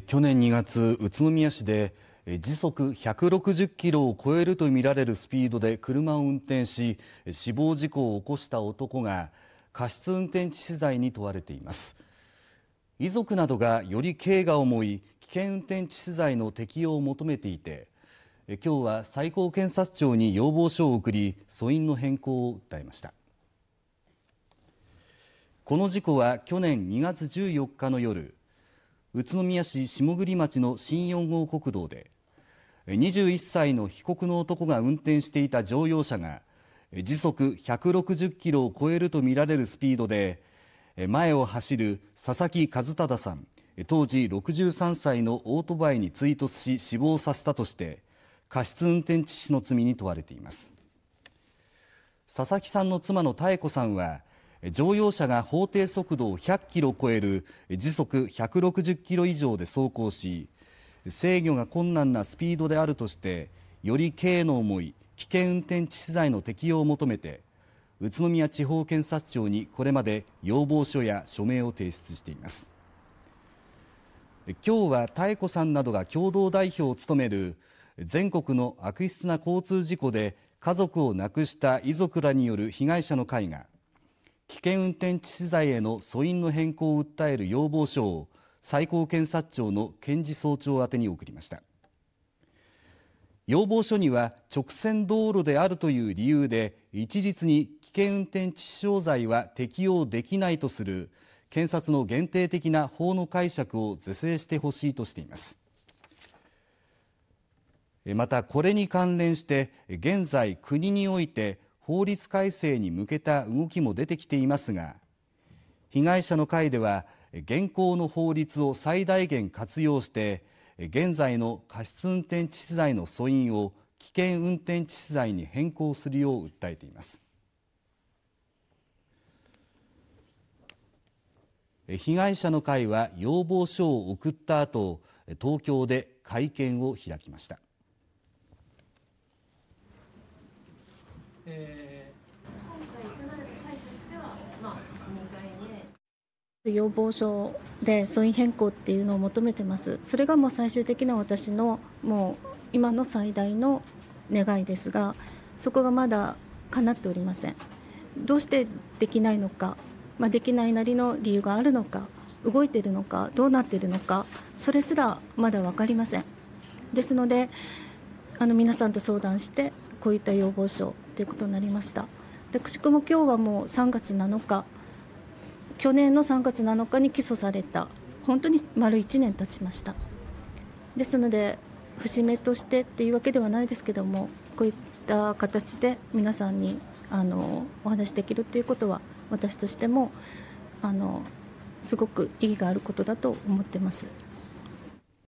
去年2月宇都宮市で時速160キロを超えるとみられるスピードで車を運転し死亡事故を起こした男が過失運転致死罪に問われています遺族などがより刑が重い危険運転致死罪の適用を求めていて今日は最高検察庁に要望書を送り訴因の変更を訴えましたこの事故は去年2月14日の夜宇都宮市下栗町の新4号国道で21歳の被告の男が運転していた乗用車が時速160キロを超えるとみられるスピードで前を走る佐々木和忠さん当時63歳のオートバイに追突し死亡させたとして過失運転致死の罪に問われています佐々木さんの妻の妙子さんは乗用車が法定速度を100キロ超える時速160キロ以上で走行し制御が困難なスピードであるとしてより刑の重い危険運転致死罪の適用を求めて宇都宮地方検察庁にこれまで要望書や署名を提出しています今日は妙子さんなどが共同代表を務める全国の悪質な交通事故で家族を亡くした遺族らによる被害者の会が危険運転致死罪への訴因の変更を訴える要望書を最高検察庁の検事総長宛に送りました要望書には直線道路であるという理由で一律に危険運転致死傷罪は適用できないとする検察の限定的な法の解釈を是正してほしいとしていますまたこれに関連して現在国において法律改正に向けた動きも出てきていますが被害者の会では現行の法律を最大限活用して現在の過失運転致死罪の素因を危険運転致死罪に変更するよう訴えています被害者の会は要望書を送った後東京で会見を開きましたえー、要望書で素因変更っていうのを求めてます。それがもう最終的な私のもう今の最大の願いですが、そこがまだ叶っておりません。どうしてできないのか、まあ、できないなりの理由があるのか、動いているのか、どうなっているのか、それすらまだ分かりません。ですので、あの皆さんと相談してこういった要望書ということになりましたでくしくも今日はもう3月7日去年の3月7日に起訴された本当に丸1年経ちましたですので節目としてっていうわけではないですけどもこういった形で皆さんにあのお話できるということは私としてもあのすごく意義があることだと思ってます。